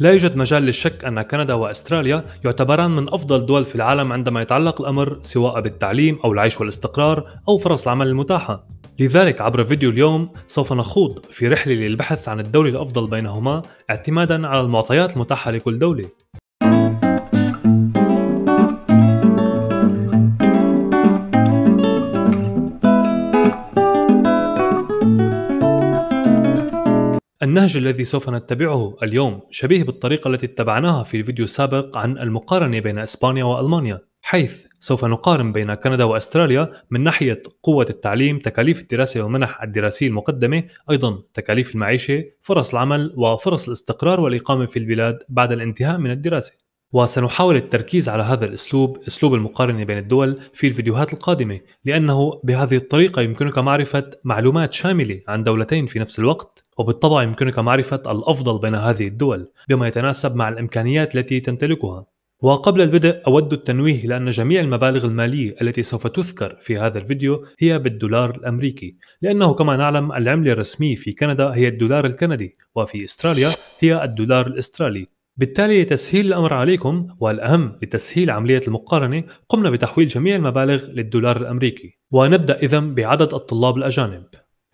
لا يوجد مجال للشك أن كندا وأستراليا يعتبران من أفضل دول في العالم عندما يتعلق الأمر سواء بالتعليم أو العيش والاستقرار أو فرص العمل المتاحة لذلك عبر فيديو اليوم سوف نخوض في رحلة للبحث عن الدولة الأفضل بينهما اعتمادا على المعطيات المتاحة لكل دولة النهج الذي سوف نتبعه اليوم شبيه بالطريقة التي اتبعناها في الفيديو السابق عن المقارنة بين إسبانيا وألمانيا حيث سوف نقارن بين كندا واستراليا من ناحيه قوه التعليم، تكاليف الدراسه والمنح الدراسيه المقدمه، ايضا تكاليف المعيشه، فرص العمل وفرص الاستقرار والاقامه في البلاد بعد الانتهاء من الدراسه. وسنحاول التركيز على هذا الاسلوب اسلوب المقارنه بين الدول في الفيديوهات القادمه لانه بهذه الطريقه يمكنك معرفه معلومات شامله عن دولتين في نفس الوقت وبالطبع يمكنك معرفه الافضل بين هذه الدول بما يتناسب مع الامكانيات التي تمتلكها وقبل البدء أود التنويه لأن جميع المبالغ المالية التي سوف تذكر في هذا الفيديو هي بالدولار الأمريكي لأنه كما نعلم العملة الرسمية في كندا هي الدولار الكندي وفي استراليا هي الدولار الأسترالي بالتالي لتسهيل الأمر عليكم والأهم لتسهيل عملية المقارنة قمنا بتحويل جميع المبالغ للدولار الأمريكي ونبدأ إذا بعدد الطلاب الأجانب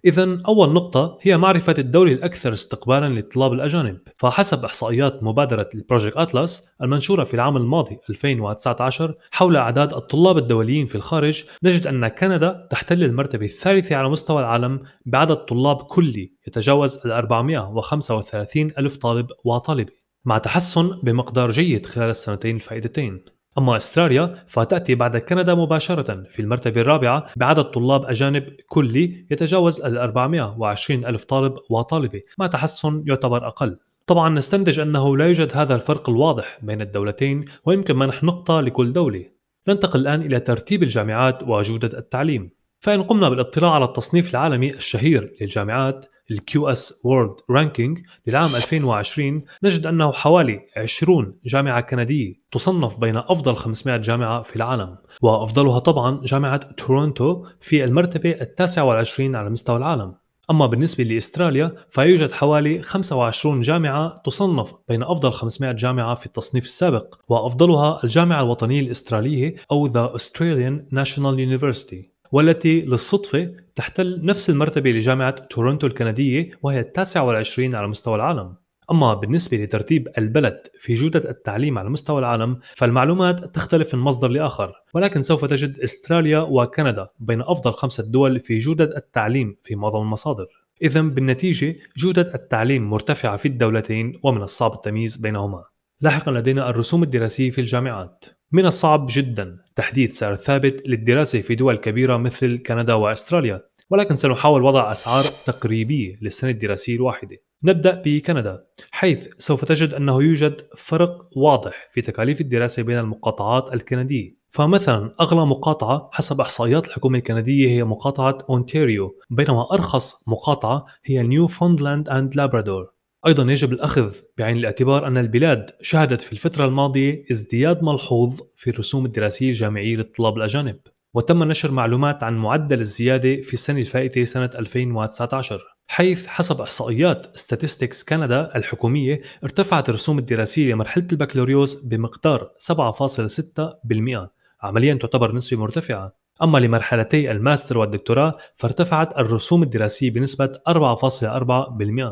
إذا أول نقطة هي معرفة الدولة الأكثر استقبالا للطلاب الأجانب، فحسب إحصائيات مبادرة البروجكت اتلاس المنشورة في العام الماضي 2019 حول أعداد الطلاب الدوليين في الخارج، نجد أن كندا تحتل المرتبة الثالثة على مستوى العالم بعدد طلاب كلي يتجاوز ال 435 ألف طالب وطالبة. مع تحسن بمقدار جيد خلال السنتين الفائدتين أما أستراليا فتأتي بعد كندا مباشرة في المرتبة الرابعة بعدد طلاب أجانب كلي يتجاوز ال 420 ألف طالب وطالبة مع تحسن يعتبر أقل طبعا نستنتج أنه لا يوجد هذا الفرق الواضح بين الدولتين ويمكن منح نقطة لكل دولة ننتقل الآن إلى ترتيب الجامعات وجودة التعليم فإن قمنا بالاطلاع على التصنيف العالمي الشهير للجامعات الكيو اس وورلد رانكينج للعام 2020 نجد انه حوالي 20 جامعه كنديه تصنف بين افضل 500 جامعه في العالم وافضلها طبعا جامعه تورونتو في المرتبه ال 29 على مستوى العالم أما بالنسبة لأستراليا فيوجد حوالي 25 جامعة تصنف بين أفضل 500 جامعة في التصنيف السابق وأفضلها الجامعة الوطنية الأسترالية أو The Australian National University والتي للصدفة تحتل نفس المرتبة لجامعة تورونتو الكندية وهي التاسعة والعشرين على مستوى العالم أما بالنسبة لترتيب البلد في جودة التعليم على مستوى العالم فالمعلومات تختلف من مصدر لآخر ولكن سوف تجد استراليا وكندا بين أفضل خمسة دول في جودة التعليم في معظم المصادر إذا بالنتيجة جودة التعليم مرتفعة في الدولتين ومن الصعب التمييز بينهما لاحقا لدينا الرسوم الدراسية في الجامعات من الصعب جدا تحديد سعر ثابت للدراسة في دول كبيرة مثل كندا وأستراليا ولكن سنحاول وضع أسعار تقريبية للسنة الدراسية الواحدة نبدأ بكندا حيث سوف تجد أنه يوجد فرق واضح في تكاليف الدراسة بين المقاطعات الكندية فمثلا أغلى مقاطعة حسب إحصائيات الحكومة الكندية هي مقاطعة أونتاريو بينما أرخص مقاطعة هي نيو فوندلاند أند لابرادور أيضا يجب الأخذ بعين الاعتبار أن البلاد شهدت في الفترة الماضية ازدياد ملحوظ في الرسوم الدراسية الجامعية للطلاب الأجانب وتم نشر معلومات عن معدل الزيادة في السنة الفائتة سنة 2019 حيث حسب إحصائيات ستاتستكس كندا الحكومية ارتفعت الرسوم الدراسية لمرحلة البكالوريوس بمقدار 7.6% عمليا تعتبر نسبة مرتفعة أما لمرحلتي الماستر والدكتوراه فارتفعت الرسوم الدراسية بنسبة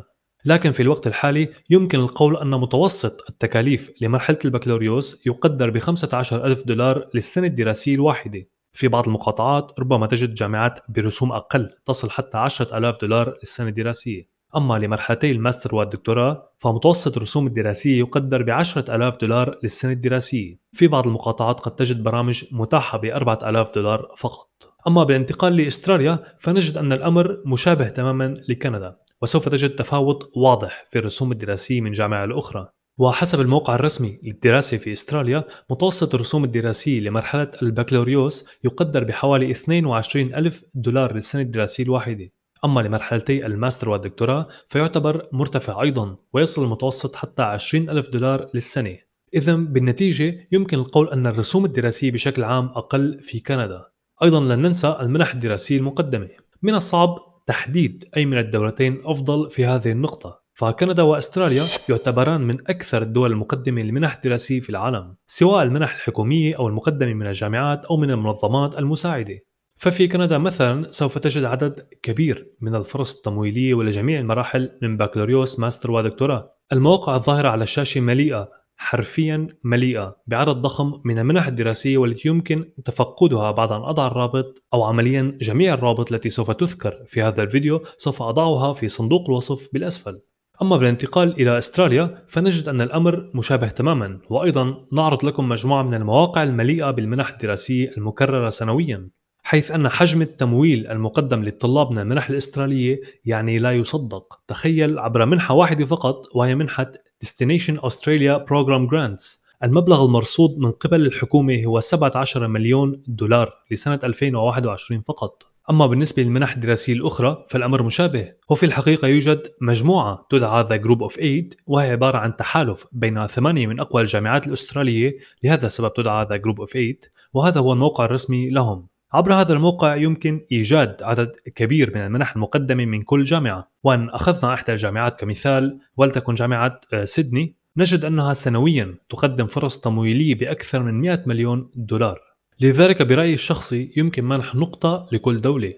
4.4% لكن في الوقت الحالي يمكن القول أن متوسط التكاليف لمرحلة البكالوريوس يقدر ب 15 ألف دولار للسنة الدراسية الواحدة في بعض المقاطعات ربما تجد جامعات برسوم أقل تصل حتى 10 ألاف دولار للسنة الدراسية أما لمرحلتي الماستر والدكتوراه فمتوسط الرسوم الدراسية يقدر ب 10000 دولار للسنة الدراسية في بعض المقاطعات قد تجد برامج متاحة ب 4000 دولار فقط أما بالانتقال لإستراليا فنجد أن الأمر مشابه تماما لكندا وسوف تجد تفاوت واضح في الرسوم الدراسية من جامعة لأخرى وحسب الموقع الرسمي للدراسة في استراليا متوسط الرسوم الدراسية لمرحلة البكالوريوس يقدر بحوالي 22 ألف دولار للسنة الدراسية الواحدة أما لمرحلتي الماستر والدكتوراه فيعتبر مرتفع أيضا ويصل المتوسط حتى 20 ألف دولار للسنة إذا بالنتيجة يمكن القول أن الرسوم الدراسية بشكل عام أقل في كندا أيضا لن ننسى المنح الدراسية المقدمة من الصعب تحديد أي من الدولتين أفضل في هذه النقطة فكندا واستراليا يعتبران من اكثر الدول المقدمه لمنح دراسيه في العالم، سواء المنح الحكوميه او المقدمه من الجامعات او من المنظمات المساعده. ففي كندا مثلا سوف تجد عدد كبير من الفرص التمويليه ولجميع المراحل من بكالوريوس، ماستر ودكتوراه. المواقع الظاهره على الشاشه مليئه حرفيا مليئة بعدد ضخم من المنح الدراسية والتي يمكن تفقدها بعد أن أضع الرابط أو عمليا جميع الرابط التي سوف تذكر في هذا الفيديو سوف أضعها في صندوق الوصف بالأسفل أما بالانتقال إلى أستراليا فنجد أن الأمر مشابه تماما وأيضا نعرض لكم مجموعة من المواقع المليئة بالمنح الدراسية المكررة سنويا حيث أن حجم التمويل المقدم للطلاب من المنح الأسترالية يعني لا يصدق تخيل عبر منحة واحدة فقط وهي منحة Destination Australia Program Grants المبلغ المرصود من قبل الحكومة هو 17 مليون دولار لسنة 2021 فقط أما بالنسبة للمنح الدراسية الأخرى فالأمر مشابه وفي الحقيقة يوجد مجموعة تدعى The Group of Eight وهي عبارة عن تحالف بين ثمانية من أقوى الجامعات الأسترالية لهذا السبب تدعى The Group of Eight وهذا هو الموقع الرسمي لهم عبر هذا الموقع يمكن إيجاد عدد كبير من المنح المقدمة من كل جامعة وإن أخذنا إحدى الجامعات كمثال ولتكن جامعة آه، سيدني نجد أنها سنويا تقدم فرص تمويلية بأكثر من 100 مليون دولار لذلك برأيي الشخصي يمكن منح نقطة لكل دولة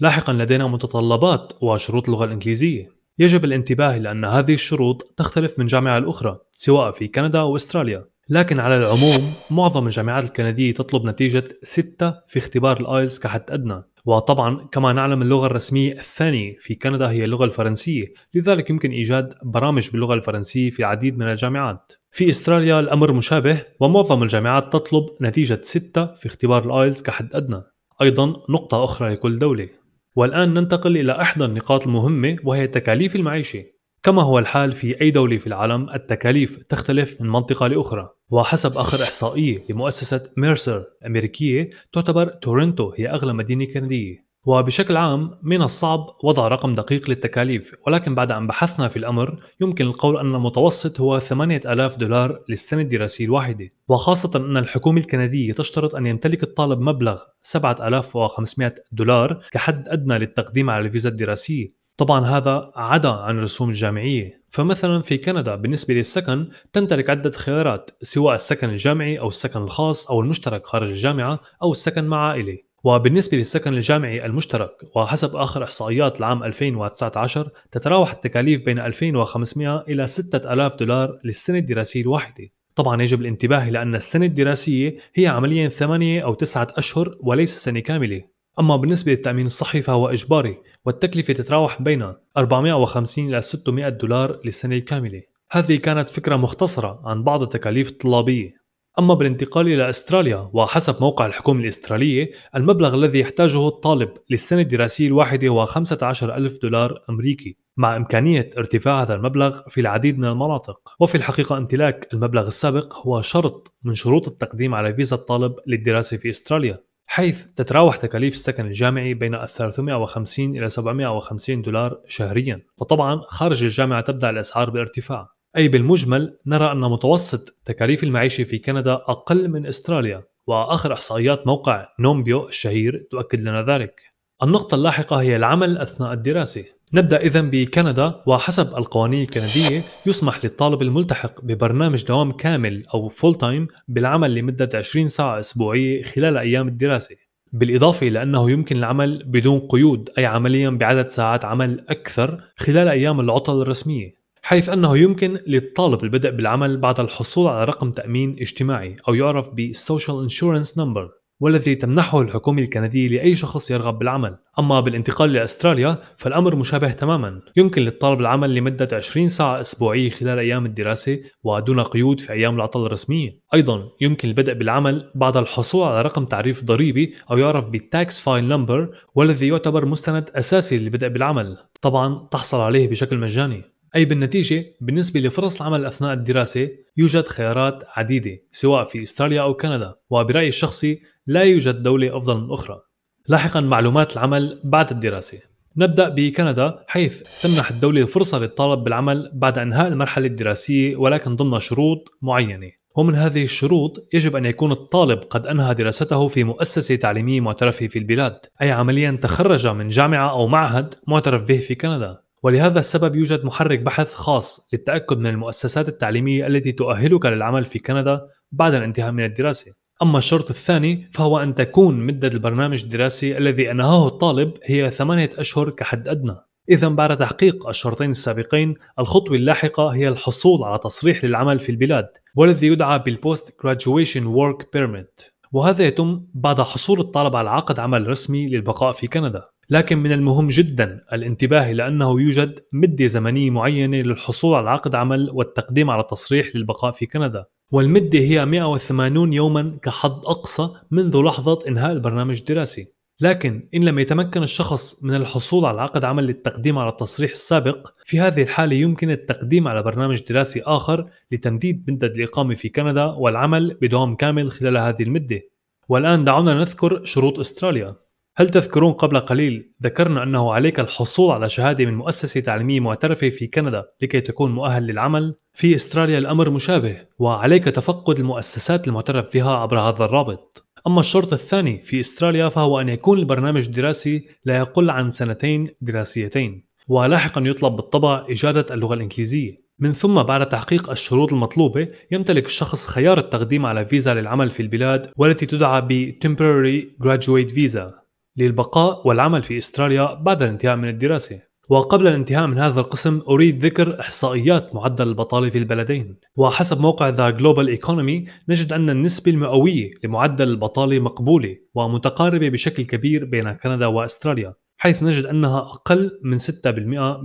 لاحقا لدينا متطلبات وشروط اللغة الإنجليزية يجب الانتباه إلى أن هذه الشروط تختلف من جامعة لأخرى سواء في كندا أو أستراليا لكن على العموم معظم الجامعات الكندية تطلب نتيجة 6 في اختبار الآيلز كحد أدنى وطبعا كما نعلم اللغة الرسمية الثانية في كندا هي اللغة الفرنسية لذلك يمكن إيجاد برامج باللغة الفرنسية في العديد من الجامعات في استراليا الأمر مشابه ومعظم الجامعات تطلب نتيجة 6 في اختبار الآيلز كحد أدنى أيضا نقطة أخرى لكل دولة والآن ننتقل إلى إحدى النقاط المهمة وهي تكاليف المعيشة كما هو الحال في أي دولة في العالم التكاليف تختلف من منطقة لأخرى وحسب آخر إحصائية لمؤسسة ميرسر أمريكية تعتبر تورنتو هي أغلى مدينة كندية وبشكل عام من الصعب وضع رقم دقيق للتكاليف ولكن بعد أن بحثنا في الأمر يمكن القول أن المتوسط هو 8000 دولار للسنة الدراسية الواحدة وخاصة أن الحكومة الكندية تشترط أن يمتلك الطالب مبلغ 7500 دولار كحد أدنى للتقديم على الفيزا الدراسية طبعا هذا عدا عن الرسوم الجامعية فمثلا في كندا بالنسبة للسكن تمتلك عدة خيارات سواء السكن الجامعي أو السكن الخاص أو المشترك خارج الجامعة أو السكن مع عائلة وبالنسبة للسكن الجامعي المشترك وحسب آخر إحصائيات لعام 2019 تتراوح التكاليف بين 2500 إلى 6000 دولار للسنة الدراسية الواحدة طبعا يجب الانتباه لأن السنة الدراسية هي عمليا 8 أو 9 أشهر وليس سنة كاملة أما بالنسبة للتأمين الصحي فهو إجباري والتكلفة تتراوح بين 450 إلى 600 دولار للسنة الكاملة هذه كانت فكرة مختصرة عن بعض التكاليف الطلابية أما بالانتقال إلى أستراليا وحسب موقع الحكومة الأسترالية المبلغ الذي يحتاجه الطالب للسنة الدراسية الواحدة هو 15 ألف دولار أمريكي مع إمكانية ارتفاع هذا المبلغ في العديد من المناطق وفي الحقيقة امتلاك المبلغ السابق هو شرط من شروط التقديم على فيزا الطالب للدراسة في أستراليا حيث تتراوح تكاليف السكن الجامعي بين 350 إلى 750 دولار شهريا وطبعا خارج الجامعة تبدأ الأسعار بارتفاع أي بالمجمل نرى أن متوسط تكاليف المعيشة في كندا أقل من أستراليا وآخر إحصائيات موقع نومبيو الشهير تؤكد لنا ذلك النقطة اللاحقة هي العمل أثناء الدراسة نبدأ إذا بكندا وحسب القوانين الكندية يسمح للطالب الملتحق ببرنامج دوام كامل أو فول تايم بالعمل لمدة 20 ساعة أسبوعية خلال أيام الدراسة بالإضافة إلى أنه يمكن العمل بدون قيود أي عمليا بعدد ساعات عمل أكثر خلال أيام العطل الرسمية حيث أنه يمكن للطالب البدء بالعمل بعد الحصول على رقم تأمين اجتماعي أو يعرف ب Social Insurance Number والذي تمنحه الحكومة الكندية لأي شخص يرغب بالعمل أما بالانتقال لأستراليا فالأمر مشابه تماما يمكن للطالب العمل لمدة 20 ساعة أسبوعية خلال أيام الدراسة ودون قيود في أيام العطل الرسمية أيضا يمكن البدء بالعمل بعد الحصول على رقم تعريف ضريبي أو يعرف بالتاكس فايل نمبر والذي يعتبر مستند أساسي للبدء بالعمل طبعا تحصل عليه بشكل مجاني أي بالنتيجة بالنسبة لفرص العمل أثناء الدراسة يوجد خيارات عديدة سواء في أستراليا أو كندا وبرأيي الشخصي لا يوجد دولة أفضل من أخرى لاحقا معلومات العمل بعد الدراسة نبدأ بكندا حيث تمنح الدولة فرصة للطالب بالعمل بعد انهاء المرحلة الدراسية ولكن ضمن شروط معينة ومن هذه الشروط يجب أن يكون الطالب قد أنهى دراسته في مؤسسة تعليمية معترف في البلاد أي عمليا تخرج من جامعة أو معهد معترف به في كندا ولهذا السبب يوجد محرك بحث خاص للتأكد من المؤسسات التعليمية التي تؤهلك للعمل في كندا بعد الانتهاء من الدراسة أما الشرط الثاني فهو أن تكون مدة البرنامج الدراسي الذي أنهاه الطالب هي ثمانية أشهر كحد أدنى إذا بعد تحقيق الشرطين السابقين الخطوة اللاحقة هي الحصول على تصريح للعمل في البلاد والذي يدعى بالبوست Graduation Work Permit وهذا يتم بعد حصول الطالب على عقد عمل رسمي للبقاء في كندا لكن من المهم جدا الانتباه إلى أنه يوجد مدة زمنية معينة للحصول على عقد عمل والتقديم على تصريح للبقاء في كندا والمدة هي 180 يوما كحد أقصى منذ لحظة إنهاء البرنامج الدراسي لكن إن لم يتمكن الشخص من الحصول على عقد عمل للتقديم على التصريح السابق في هذه الحالة يمكن التقديم على برنامج دراسي آخر لتمديد مدة الإقامة في كندا والعمل بدوام كامل خلال هذه المدة والآن دعونا نذكر شروط أستراليا هل تذكرون قبل قليل ذكرنا أنه عليك الحصول على شهادة من مؤسسة تعليمية معترفة في كندا لكي تكون مؤهل للعمل؟ في استراليا الأمر مشابه وعليك تفقد المؤسسات المعترف بها عبر هذا الرابط أما الشرط الثاني في استراليا فهو أن يكون البرنامج الدراسي لا يقل عن سنتين دراسيتين ولاحقا يطلب بالطبع إجادة اللغة الإنجليزية من ثم بعد تحقيق الشروط المطلوبة يمتلك الشخص خيار التقديم على فيزا للعمل في البلاد والتي تدعى ب Temporary Graduate Visa للبقاء والعمل في استراليا بعد الانتهاء من الدراسه وقبل الانتهاء من هذا القسم أريد ذكر إحصائيات معدل البطالة في البلدين وحسب موقع ذا جلوبال ايكونومي نجد أن النسبة المئوية لمعدل البطالة مقبولة ومتقاربة بشكل كبير بين كندا وأستراليا حيث نجد أنها أقل من 6%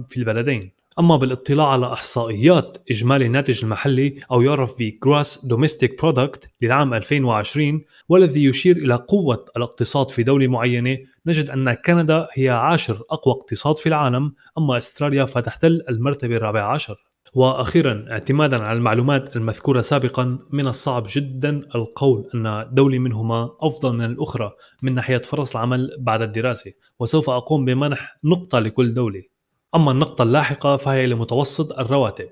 في البلدين أما بالاطلاع على إحصائيات إجمالي الناتج المحلي أو يعرف ب Gross Domestic Product للعام 2020 والذي يشير إلى قوة الاقتصاد في دولة معينة نجد أن كندا هي عاشر أقوى اقتصاد في العالم أما أستراليا فتحتل المرتبة الرابعة عشر واخيرا اعتمادا على المعلومات المذكوره سابقا من الصعب جدا القول ان دوله منهما افضل من الاخرى من ناحيه فرص العمل بعد الدراسه وسوف اقوم بمنح نقطه لكل دوله أما النقطة اللاحقة فهي لمتوسط الرواتب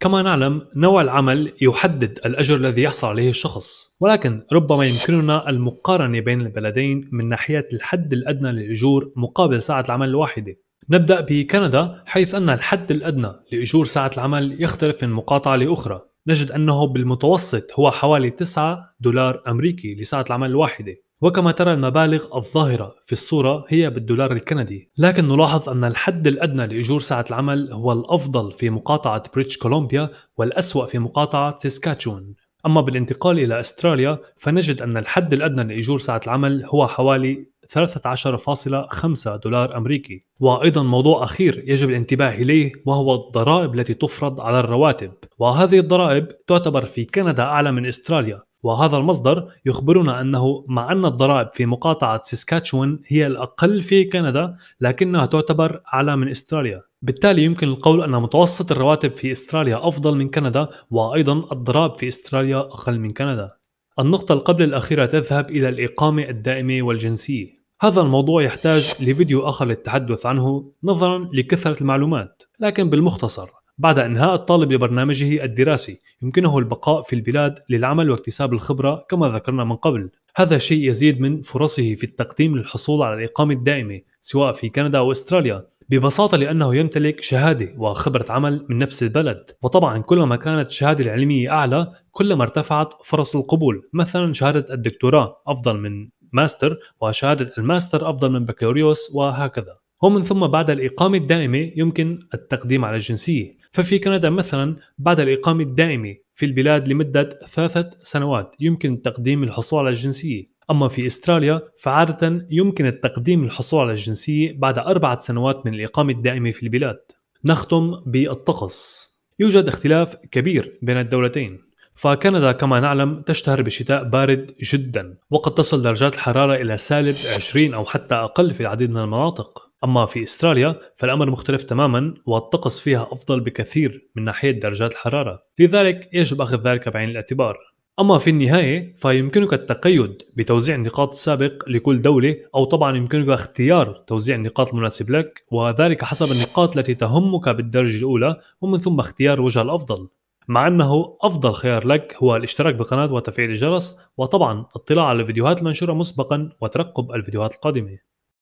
كما نعلم نوع العمل يحدد الأجر الذي يحصل عليه الشخص ولكن ربما يمكننا المقارنة بين البلدين من ناحية الحد الأدنى للأجور مقابل ساعة العمل الواحدة نبدأ بكندا حيث أن الحد الأدنى لأجور ساعة العمل يختلف من مقاطعة لأخرى نجد أنه بالمتوسط هو حوالي 9 دولار أمريكي لساعة العمل الواحدة وكما ترى المبالغ الظاهرة في الصورة هي بالدولار الكندي لكن نلاحظ أن الحد الأدنى لأجور ساعة العمل هو الأفضل في مقاطعة بريتش كولومبيا والأسوأ في مقاطعة سيسكاتشون أما بالانتقال إلى أستراليا فنجد أن الحد الأدنى لأجور ساعة العمل هو حوالي 13.5 دولار أمريكي وأيضا موضوع أخير يجب الانتباه إليه وهو الضرائب التي تفرض على الرواتب وهذه الضرائب تعتبر في كندا أعلى من أستراليا وهذا المصدر يخبرنا أنه مع أن الضرائب في مقاطعة ساسكاتشوان هي الأقل في كندا لكنها تعتبر أعلى من أستراليا بالتالي يمكن القول أن متوسط الرواتب في أستراليا أفضل من كندا وأيضا الضرائب في أستراليا أقل من كندا النقطة القبل الأخيرة تذهب إلى الإقامة الدائمة والجنسية هذا الموضوع يحتاج لفيديو آخر للتحدث عنه نظرا لكثرة المعلومات لكن بالمختصر بعد انهاء الطالب لبرنامجه الدراسي يمكنه البقاء في البلاد للعمل واكتساب الخبرة كما ذكرنا من قبل هذا الشيء يزيد من فرصه في التقديم للحصول على الإقامة الدائمة سواء في كندا أو أستراليا ببساطة لأنه يمتلك شهادة وخبرة عمل من نفس البلد وطبعا كلما كانت الشهادة العلمية أعلى كلما ارتفعت فرص القبول مثلا شهادة الدكتوراه أفضل من ماستر وشهادة الماستر أفضل من بكالوريوس وهكذا ومن ثم بعد الإقامة الدائمة يمكن التقديم على الجنسية ففي كندا مثلا بعد الإقامة الدائمة في البلاد لمدة ثلاثة سنوات يمكن تقديم الحصول على الجنسية أما في أستراليا فعادة يمكن التقديم الحصول على الجنسية بعد أربعة سنوات من الإقامة الدائمة في البلاد نختم بالطقس يوجد اختلاف كبير بين الدولتين فكندا كما نعلم تشتهر بشتاء بارد جدا وقد تصل درجات الحرارة إلى سالب 20 أو حتى أقل في العديد من المناطق أما في أستراليا فالأمر مختلف تماما والطقس فيها أفضل بكثير من ناحية درجات الحرارة لذلك يجب أخذ ذلك بعين الاعتبار أما في النهاية فيمكنك التقيد بتوزيع النقاط السابق لكل دولة أو طبعا يمكنك اختيار توزيع النقاط المناسب لك وذلك حسب النقاط التي تهمك بالدرجة الأولى ومن ثم اختيار وجه الأفضل مع أنه أفضل خيار لك هو الاشتراك بالقناة وتفعيل الجرس وطبعا الاطلاع على الفيديوهات المنشورة مسبقا وترقب الفيديوهات القادمة